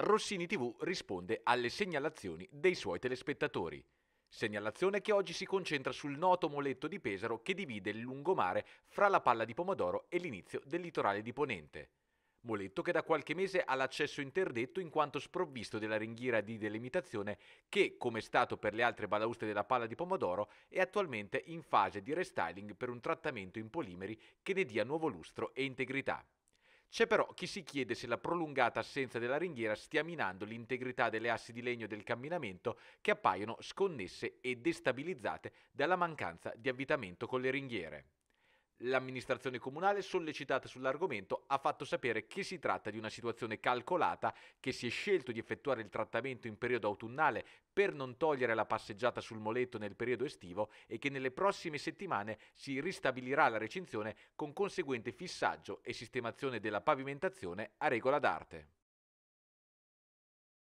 Rossini TV risponde alle segnalazioni dei suoi telespettatori. Segnalazione che oggi si concentra sul noto moletto di Pesaro che divide il lungomare fra la palla di pomodoro e l'inizio del litorale di Ponente. Moletto che da qualche mese ha l'accesso interdetto in quanto sprovvisto della ringhiera di delimitazione che, come è stato per le altre balauste della palla di pomodoro, è attualmente in fase di restyling per un trattamento in polimeri che ne dia nuovo lustro e integrità. C'è però chi si chiede se la prolungata assenza della ringhiera stia minando l'integrità delle assi di legno del camminamento che appaiono sconnesse e destabilizzate dalla mancanza di avvitamento con le ringhiere. L'amministrazione comunale, sollecitata sull'argomento, ha fatto sapere che si tratta di una situazione calcolata, che si è scelto di effettuare il trattamento in periodo autunnale per non togliere la passeggiata sul moletto nel periodo estivo e che nelle prossime settimane si ristabilirà la recinzione con conseguente fissaggio e sistemazione della pavimentazione a regola d'arte.